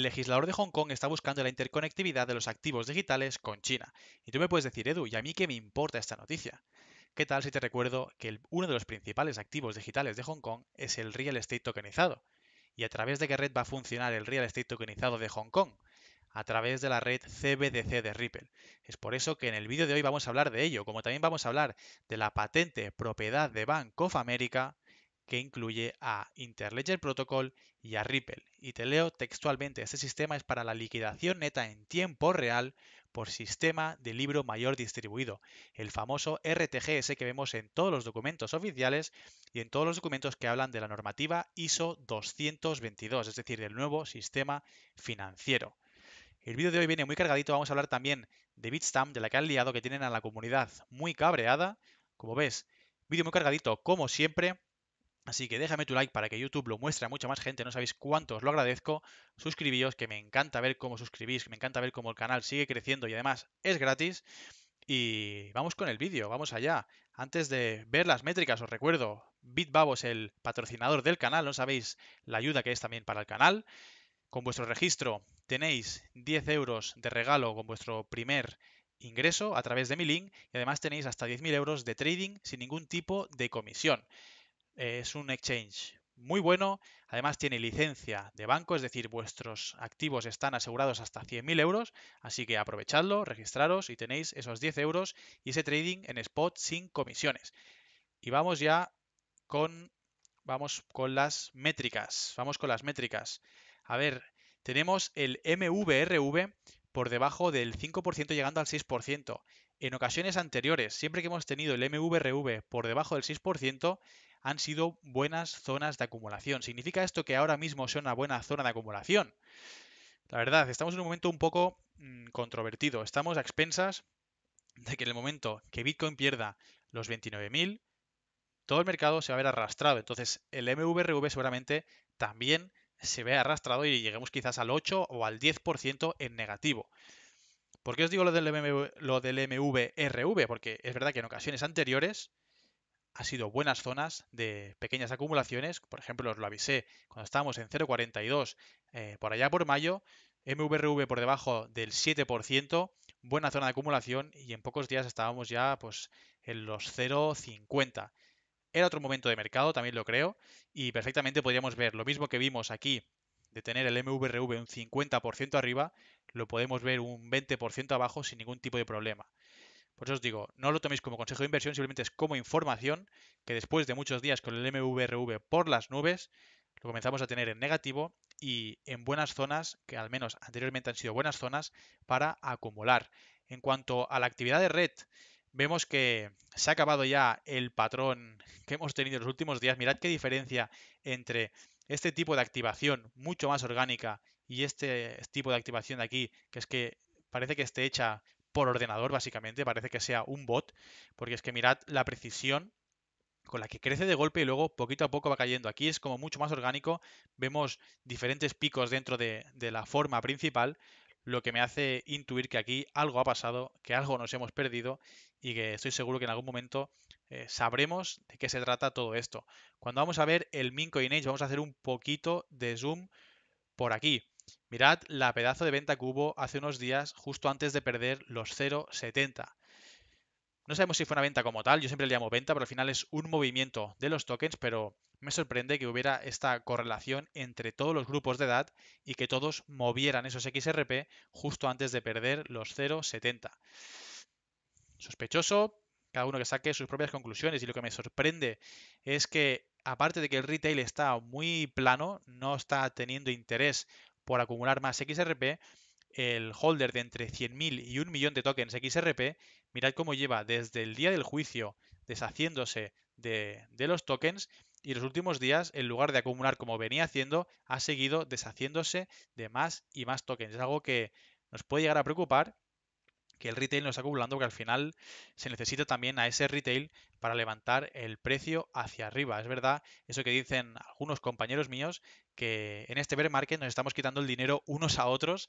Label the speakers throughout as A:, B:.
A: El legislador de Hong Kong está buscando la interconectividad de los activos digitales con China. Y tú me puedes decir, Edu, ¿y a mí qué me importa esta noticia? ¿Qué tal si te recuerdo que uno de los principales activos digitales de Hong Kong es el real estate tokenizado? ¿Y a través de qué red va a funcionar el real estate tokenizado de Hong Kong? A través de la red CBDC de Ripple. Es por eso que en el vídeo de hoy vamos a hablar de ello, como también vamos a hablar de la patente propiedad de Bank of America que incluye a Interledger Protocol y a Ripple. Y te leo textualmente, este sistema es para la liquidación neta en tiempo real por sistema de libro mayor distribuido, el famoso RTGS que vemos en todos los documentos oficiales y en todos los documentos que hablan de la normativa ISO 222, es decir, del nuevo sistema financiero. El vídeo de hoy viene muy cargadito, vamos a hablar también de Bitstamp, de la que han liado, que tienen a la comunidad muy cabreada. Como ves, vídeo muy cargadito como siempre. Así que déjame tu like para que YouTube lo muestre a mucha más gente, no sabéis cuánto os lo agradezco. Suscribíos, que me encanta ver cómo suscribís, me encanta ver cómo el canal sigue creciendo y además es gratis. Y vamos con el vídeo, vamos allá. Antes de ver las métricas, os recuerdo, BitBabo es el patrocinador del canal, no sabéis la ayuda que es también para el canal. Con vuestro registro tenéis 10 euros de regalo con vuestro primer ingreso a través de mi link y además tenéis hasta 10.000 euros de trading sin ningún tipo de comisión es un exchange muy bueno, además tiene licencia de banco, es decir, vuestros activos están asegurados hasta 100.000 euros, así que aprovechadlo, registraros y tenéis esos 10 euros y ese trading en spot sin comisiones. Y vamos ya con, vamos con las métricas, vamos con las métricas. A ver, tenemos el MVRV por debajo del 5% llegando al 6%. En ocasiones anteriores, siempre que hemos tenido el MVRV por debajo del 6%, han sido buenas zonas de acumulación. ¿Significa esto que ahora mismo sea una buena zona de acumulación? La verdad, estamos en un momento un poco mm, controvertido. Estamos a expensas de que en el momento que Bitcoin pierda los 29.000, todo el mercado se va a ver arrastrado. Entonces, el MVRV seguramente también se ve arrastrado y lleguemos quizás al 8 o al 10% en negativo. ¿Por qué os digo lo del, MVRV? Porque es verdad que en ocasiones anteriores ha sido buenas zonas de pequeñas acumulaciones. Por ejemplo, os lo avisé cuando estábamos en 0,42 eh, por allá por mayo. MVRV por debajo del 7%, buena zona de acumulación y en pocos días estábamos ya pues, en los 0,50. Era otro momento de mercado, también lo creo, y perfectamente podríamos ver lo mismo que vimos aquí de tener el MVRV un 50% arriba, lo podemos ver un 20% abajo sin ningún tipo de problema. Por eso os digo, no lo toméis como consejo de inversión, simplemente es como información que después de muchos días con el MVRV por las nubes, lo comenzamos a tener en negativo y en buenas zonas, que al menos anteriormente han sido buenas zonas, para acumular. En cuanto a la actividad de red, vemos que se ha acabado ya el patrón que hemos tenido en los últimos días. Mirad qué diferencia entre este tipo de activación mucho más orgánica y este tipo de activación de aquí, que es que parece que esté hecha por ordenador básicamente, parece que sea un bot, porque es que mirad la precisión con la que crece de golpe y luego poquito a poco va cayendo. Aquí es como mucho más orgánico, vemos diferentes picos dentro de, la forma principal, lo que me hace intuir que aquí algo ha pasado, que algo nos hemos perdido y que estoy seguro que en algún momento eh, sabremos de qué se trata todo esto. Cuando vamos a ver el Mincoin Age, vamos a hacer un poquito de zoom por aquí. Mirad la pedazo de venta que hubo hace unos días, justo antes de perder los 0,70. No sabemos si fue una venta como tal, yo siempre le llamo venta, pero al final es un movimiento de los tokens, pero me sorprende que hubiera esta correlación entre todos los grupos de edad y que todos movieran esos XRP justo antes de perder los 0,70. Sospechoso, cada uno que saque sus propias conclusiones y lo que me sorprende es que aparte de que el retail está muy plano, no está teniendo interés por acumular más XRP, el holder de entre 100.000 y 1 millón de tokens XRP, mirad cómo lleva desde el día del juicio deshaciéndose de, de los tokens y los últimos días, en lugar de acumular como venía haciendo, ha seguido deshaciéndose de más y más tokens. Es algo que nos puede llegar a preocupar que el retail nos está acumulando, que al final se necesita también a ese retail para levantar el precio hacia arriba. Es verdad, eso que dicen algunos compañeros míos, que en este bear market nos estamos quitando el dinero unos a otros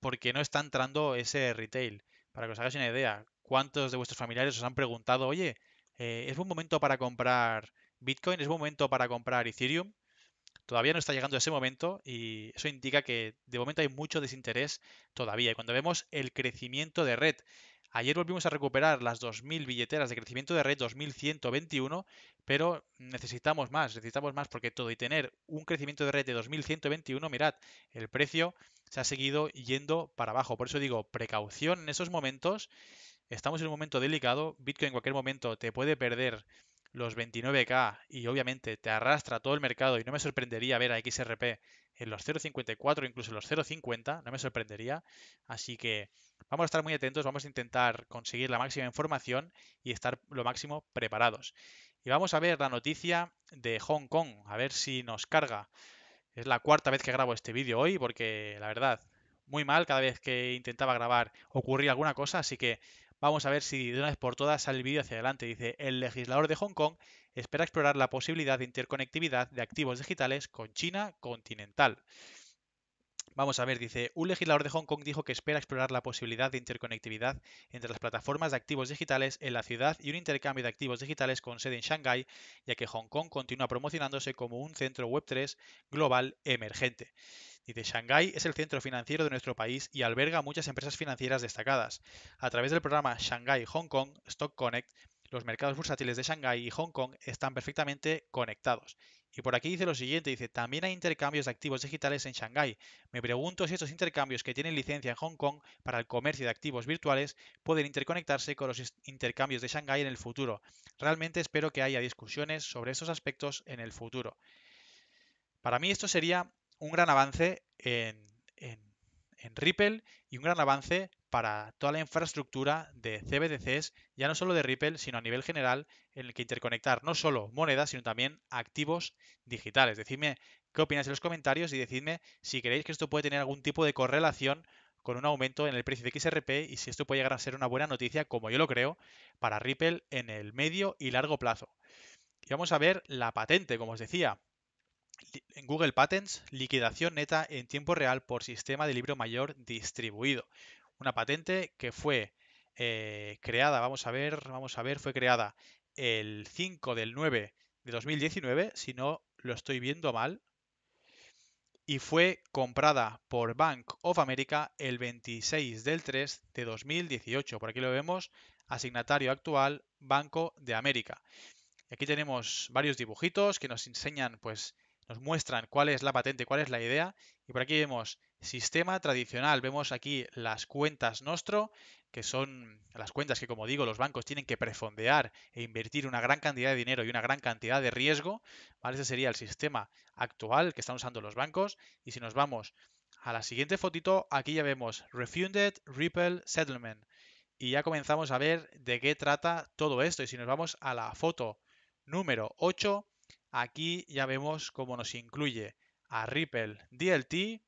A: porque no está entrando ese retail. Para que os hagáis una idea, ¿cuántos de vuestros familiares os han preguntado, oye, eh, ¿es buen momento para comprar Bitcoin es momento para comprar Ethereum. Todavía no está llegando ese momento y eso indica que de momento hay mucho desinterés todavía. Y cuando vemos el crecimiento de red, Ayer volvimos a recuperar las 2.000 billeteras de crecimiento de red 2.121, pero necesitamos más, necesitamos más porque todo y tener un crecimiento de red de 2.121, mirad, el precio se ha seguido yendo para abajo. Por eso digo, precaución en esos momentos. Estamos en un momento delicado. Bitcoin en cualquier momento te puede perder los 29K y obviamente te arrastra todo el mercado y no me sorprendería ver a XRP en los 0.54, incluso en los 0.50, no me sorprendería. Así que vamos a estar muy atentos, vamos a intentar conseguir la máxima información y estar lo máximo preparados. Y vamos a ver la noticia de Hong Kong, a ver si nos carga. Es la cuarta vez que grabo este vídeo hoy porque la verdad, muy mal, cada vez que intentaba grabar ocurría alguna cosa, así que Vamos a ver si de una vez por todas sale el vídeo hacia adelante. Dice, el legislador de Hong Kong espera explorar la posibilidad de interconectividad de activos digitales con China continental. Vamos a ver, dice, un legislador de Hong Kong dijo que espera explorar la posibilidad de interconectividad entre las plataformas de activos digitales en la ciudad y un intercambio de activos digitales con sede en Shanghái, ya que Hong Kong continúa promocionándose como un centro Web3 global emergente de Shanghái es el centro financiero de nuestro país y alberga muchas empresas financieras destacadas. A través del programa Shanghai Hong Kong Stock Connect, los mercados bursátiles de Shanghái y Hong Kong están perfectamente conectados. Y por aquí dice lo siguiente, dice, también hay intercambios de activos digitales en Shanghái. Me pregunto si estos intercambios que tienen licencia en Hong Kong para el comercio de activos virtuales pueden interconectarse con los intercambios de Shanghái en el futuro. Realmente espero que haya discusiones sobre estos aspectos en el futuro. Para mí esto sería un gran avance en, Ripple y un gran avance para toda la infraestructura de CBDCs, ya no solo de Ripple, sino a nivel general, en el que interconectar no solo monedas, sino también activos digitales. Decidme qué opináis en los comentarios y decidme si creéis que esto puede tener algún tipo de correlación con un aumento en el precio de XRP y si esto puede llegar a ser una buena noticia, como yo lo creo, para Ripple en el medio y largo plazo. Y vamos a ver la patente, como os decía. Google Patents, liquidación neta en tiempo real por sistema de libro mayor distribuido. Una patente que fue eh, creada, vamos a ver, vamos a ver, fue creada el 5 del 9 de 2019, si no lo estoy viendo mal, y fue comprada por Bank of America el 26 del 3 de 2018. Por aquí lo vemos, asignatario actual, Banco de América. Aquí tenemos varios dibujitos que nos enseñan pues nos muestran cuál es la patente, cuál es la idea. Y por aquí vemos sistema tradicional, vemos aquí las cuentas Nostro, que son las cuentas que, como digo, los bancos tienen que prefondear e invertir una gran cantidad de dinero y una gran cantidad de riesgo. ¿vale? Ese sería el sistema actual que están usando los bancos. Y si nos vamos a la siguiente fotito, aquí ya vemos Refunded Ripple Settlement. Y ya comenzamos a ver de qué trata todo esto. Y si nos vamos a la foto número 8, Aquí ya vemos cómo nos incluye a Ripple DLT,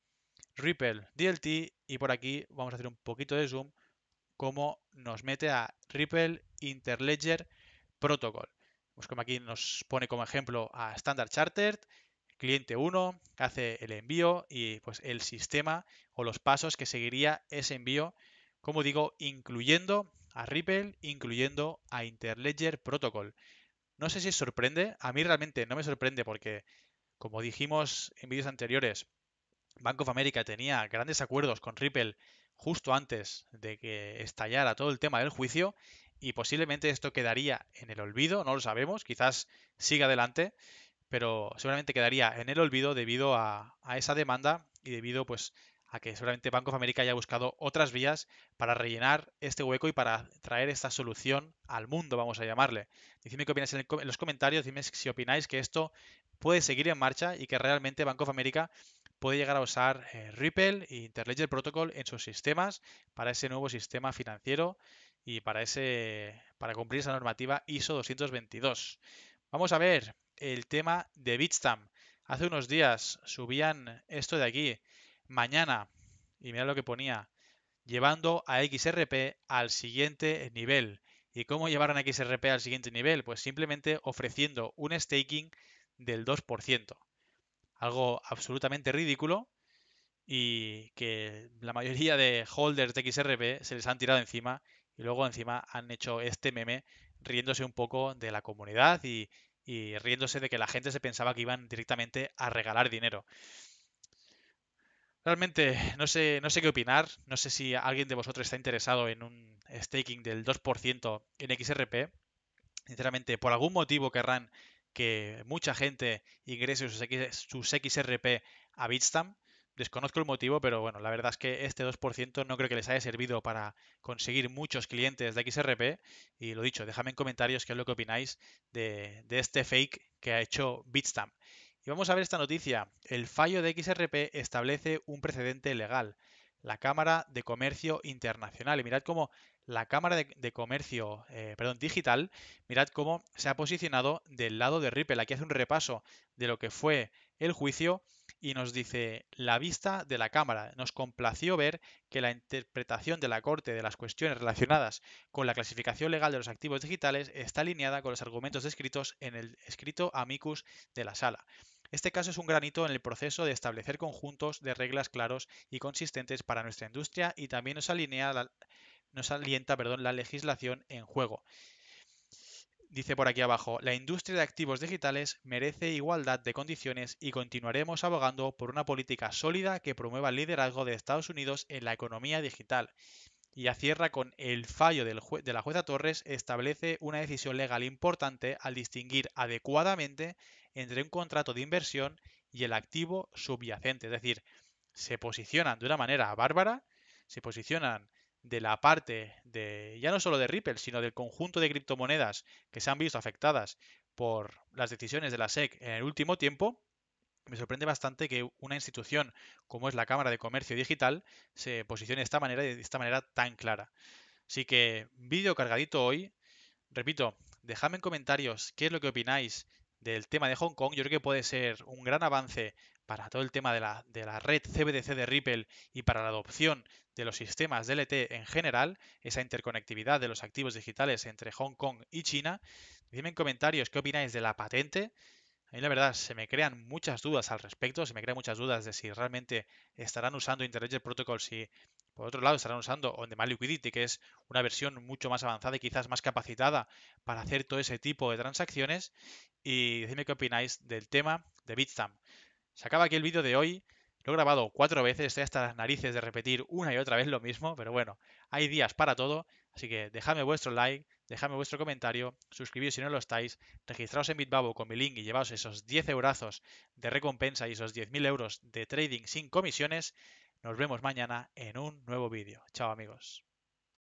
A: Ripple DLT y por aquí vamos a hacer un poquito de zoom cómo nos mete a Ripple Interledger Protocol. Pues como aquí nos pone como ejemplo a Standard Chartered, cliente 1 hace el envío y pues el sistema o los pasos que seguiría ese envío, como digo, incluyendo a Ripple, incluyendo a Interledger Protocol. No sé si sorprende, a mí realmente no me sorprende porque, como dijimos en vídeos anteriores, Bank of America tenía grandes acuerdos con Ripple justo antes de que estallara todo el tema del juicio y posiblemente esto quedaría en el olvido, no lo sabemos, quizás siga adelante, pero seguramente quedaría en el olvido debido a, a esa demanda y debido pues a que seguramente Banco of America haya buscado otras vías para rellenar este hueco y para traer esta solución al mundo, vamos a llamarle. Decidme qué opináis en, los comentarios, dime si opináis que esto puede seguir en marcha y que realmente Banco of América puede llegar a usar eh, Ripple e Interledger Protocol en sus sistemas para ese nuevo sistema financiero y para, ese, para cumplir esa normativa ISO 222. Vamos a ver el tema de Bitstamp. Hace unos días subían esto de aquí mañana, y mira lo que ponía, llevando a XRP al siguiente nivel. ¿Y cómo llevaron a XRP al siguiente nivel? Pues simplemente ofreciendo un staking del 2%. Algo absolutamente ridículo y que la mayoría de holders de XRP se les han tirado encima y luego encima han hecho este meme riéndose un poco de la comunidad y, y riéndose de que la gente se pensaba que iban directamente a regalar dinero. Realmente no sé, no sé qué opinar, no sé si alguien de vosotros está interesado en un staking del 2% en XRP. Sinceramente, por algún motivo querrán que mucha gente ingrese sus, XRP a Bitstamp. Desconozco el motivo, pero bueno, la verdad es que este 2% no creo que les haya servido para conseguir muchos clientes de XRP. Y lo dicho, déjame en comentarios qué es lo que opináis de, de este fake que ha hecho Bitstamp vamos a ver esta noticia. El fallo de XRP establece un precedente legal. La Cámara de Comercio Internacional. Y mirad cómo la Cámara de, Comercio, eh, perdón, digital, mirad cómo se ha posicionado del lado de Ripple. Aquí hace un repaso de lo que fue el juicio y nos dice la vista de la Cámara. Nos complació ver que la interpretación de la Corte de las cuestiones relacionadas con la clasificación legal de los activos digitales está alineada con los argumentos descritos en el escrito amicus de la sala. Este caso es un granito en el proceso de establecer conjuntos de reglas claros y consistentes para nuestra industria y también nos, alinea nos alienta la legislación en juego. Dice por aquí abajo, la industria de activos digitales merece igualdad de condiciones y continuaremos abogando por una política sólida que promueva el liderazgo de Estados Unidos en la economía digital. Y acierra cierra con el fallo de la jueza Torres establece una decisión legal importante al distinguir adecuadamente entre un contrato de inversión y el activo subyacente. Es decir, se posicionan de una manera bárbara, se posicionan de la parte de, ya no solo de Ripple, sino del conjunto de criptomonedas que se han visto afectadas por las decisiones de la SEC en el último tiempo, me sorprende bastante que una institución como es la Cámara de Comercio Digital se posicione de esta manera de esta manera tan clara. Así que vídeo cargadito hoy. Repito, dejadme en comentarios qué es lo que opináis del tema de Hong Kong, yo creo que puede ser un gran avance para todo el tema de la, red CBDC de Ripple y para la adopción de los sistemas DLT en general, esa interconectividad de los activos digitales entre Hong Kong y China. Dime en comentarios qué opináis de la patente. A mí la verdad se me crean muchas dudas al respecto, se me crean muchas dudas de si realmente estarán usando Internet Protocol, si por otro lado, estarán usando On Demand Liquidity, que es una versión mucho más avanzada y quizás más capacitada para hacer todo ese tipo de transacciones. Y decidme qué opináis del tema de Bitstamp. Se acaba aquí el vídeo de hoy. Lo he grabado cuatro veces, estoy hasta las narices de repetir una y otra vez lo mismo, pero bueno, hay días para todo, así que dejadme vuestro like, dejadme vuestro comentario, suscribíos si no lo estáis, registraos en Bitbabo con mi link y llevaos esos 10 eurazos de recompensa y esos 10.000 euros de trading sin comisiones, nos vemos mañana en un nuevo vídeo. Chao amigos.